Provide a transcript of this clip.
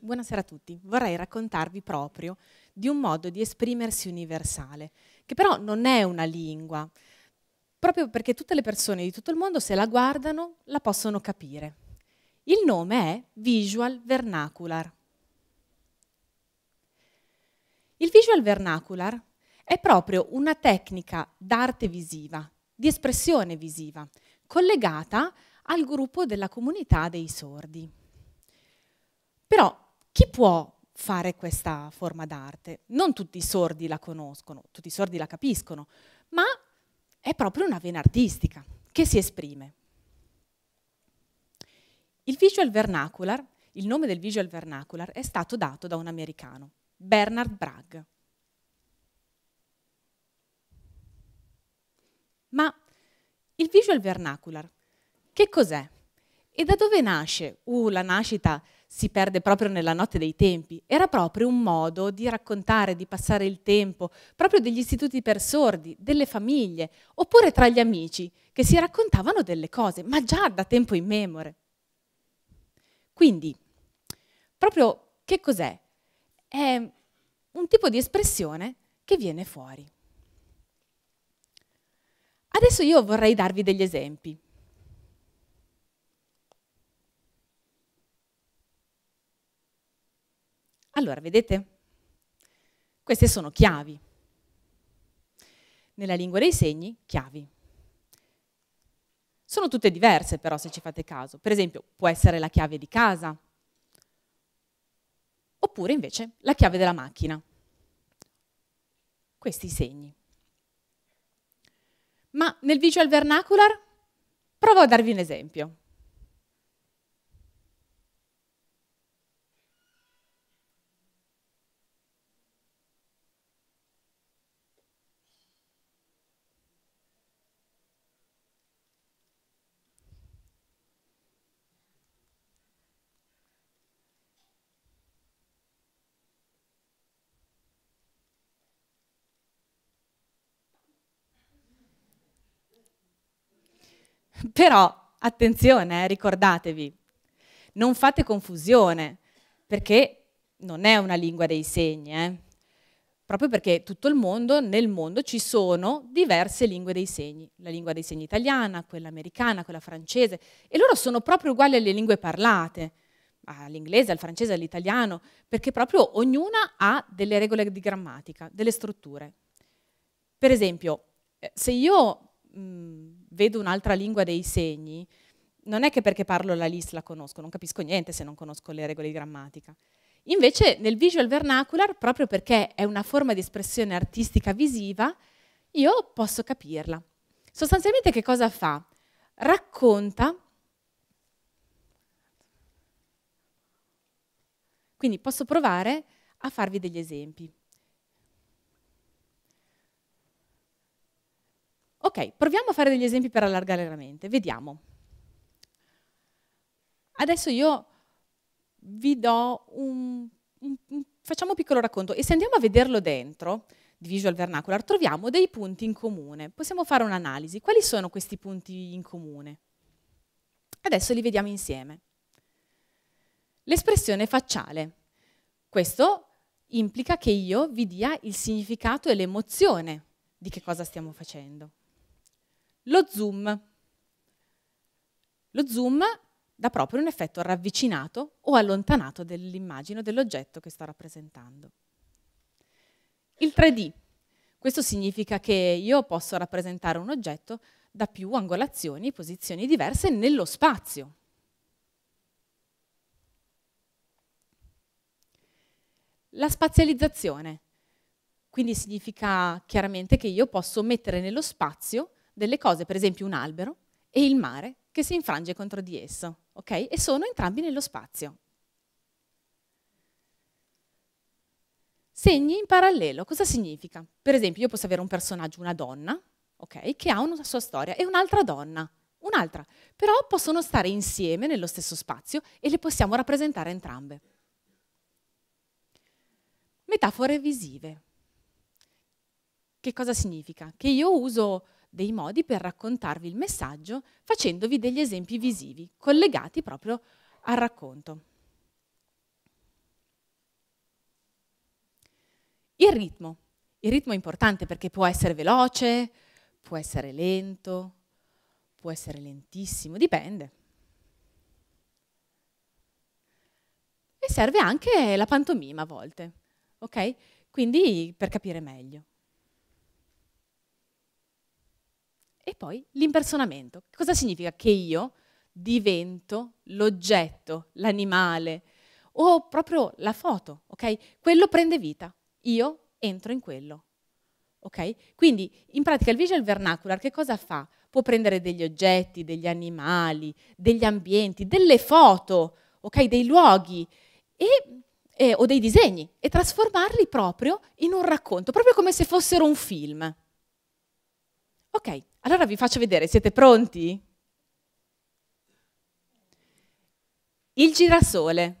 Buonasera a tutti. Vorrei raccontarvi proprio di un modo di esprimersi universale, che però non è una lingua, proprio perché tutte le persone di tutto il mondo, se la guardano, la possono capire. Il nome è Visual Vernacular. Il Visual Vernacular è proprio una tecnica d'arte visiva, di espressione visiva, collegata al gruppo della comunità dei sordi. Però chi può fare questa forma d'arte? Non tutti i sordi la conoscono, tutti i sordi la capiscono, ma è proprio una vena artistica che si esprime. Il visual vernacular, il nome del visual vernacular è stato dato da un americano, Bernard Bragg. Ma il visual vernacular che cos'è? E da dove nasce? Uh, la nascita si perde proprio nella notte dei tempi. Era proprio un modo di raccontare, di passare il tempo, proprio degli istituti per sordi, delle famiglie, oppure tra gli amici che si raccontavano delle cose, ma già da tempo in memore. Quindi, proprio che cos'è? È un tipo di espressione che viene fuori. Adesso io vorrei darvi degli esempi. Allora, vedete? Queste sono chiavi. Nella lingua dei segni, chiavi. Sono tutte diverse però se ci fate caso. Per esempio può essere la chiave di casa, oppure invece la chiave della macchina. Questi segni. Ma nel visual vernacular provo a darvi un esempio. Però attenzione, eh, ricordatevi, non fate confusione, perché non è una lingua dei segni, eh? proprio perché tutto il mondo, nel mondo ci sono diverse lingue dei segni, la lingua dei segni italiana, quella americana, quella francese, e loro sono proprio uguali alle lingue parlate, all'inglese, al francese, all'italiano, perché proprio ognuna ha delle regole di grammatica, delle strutture. Per esempio, eh, se io mh, vedo un'altra lingua dei segni, non è che perché parlo la LIS la conosco, non capisco niente se non conosco le regole di grammatica. Invece nel visual vernacular, proprio perché è una forma di espressione artistica visiva, io posso capirla. Sostanzialmente che cosa fa? Racconta, quindi posso provare a farvi degli esempi. Ok, proviamo a fare degli esempi per allargare la mente, vediamo. Adesso io vi do un, un, un, facciamo un piccolo racconto e se andiamo a vederlo dentro di Visual Vernacular troviamo dei punti in comune. Possiamo fare un'analisi. Quali sono questi punti in comune? Adesso li vediamo insieme. L'espressione facciale. Questo implica che io vi dia il significato e l'emozione di che cosa stiamo facendo. Lo zoom. Lo zoom dà proprio un effetto ravvicinato o allontanato dell'immagine o dell'oggetto che sto rappresentando. Il 3D. Questo significa che io posso rappresentare un oggetto da più angolazioni, posizioni diverse nello spazio. La spazializzazione, quindi significa chiaramente che io posso mettere nello spazio delle cose, per esempio un albero e il mare che si infrange contro di esso, okay? E sono entrambi nello spazio. Segni in parallelo, cosa significa? Per esempio io posso avere un personaggio, una donna, okay, che ha una sua storia, e un'altra donna, un'altra, però possono stare insieme nello stesso spazio e le possiamo rappresentare entrambe. Metafore visive. Che cosa significa? Che io uso dei modi per raccontarvi il messaggio facendovi degli esempi visivi collegati proprio al racconto. Il ritmo. Il ritmo è importante perché può essere veloce, può essere lento, può essere lentissimo, dipende. E serve anche la pantomima a volte, ok? Quindi per capire meglio. E poi l'impersonamento. Cosa significa? Che io divento l'oggetto, l'animale o proprio la foto, ok? Quello prende vita, io entro in quello. Ok? Quindi in pratica il visual vernacular che cosa fa? Può prendere degli oggetti, degli animali, degli ambienti, delle foto, ok? Dei luoghi e, eh, o dei disegni e trasformarli proprio in un racconto, proprio come se fossero un film. Ok, allora vi faccio vedere, siete pronti? Il girasole.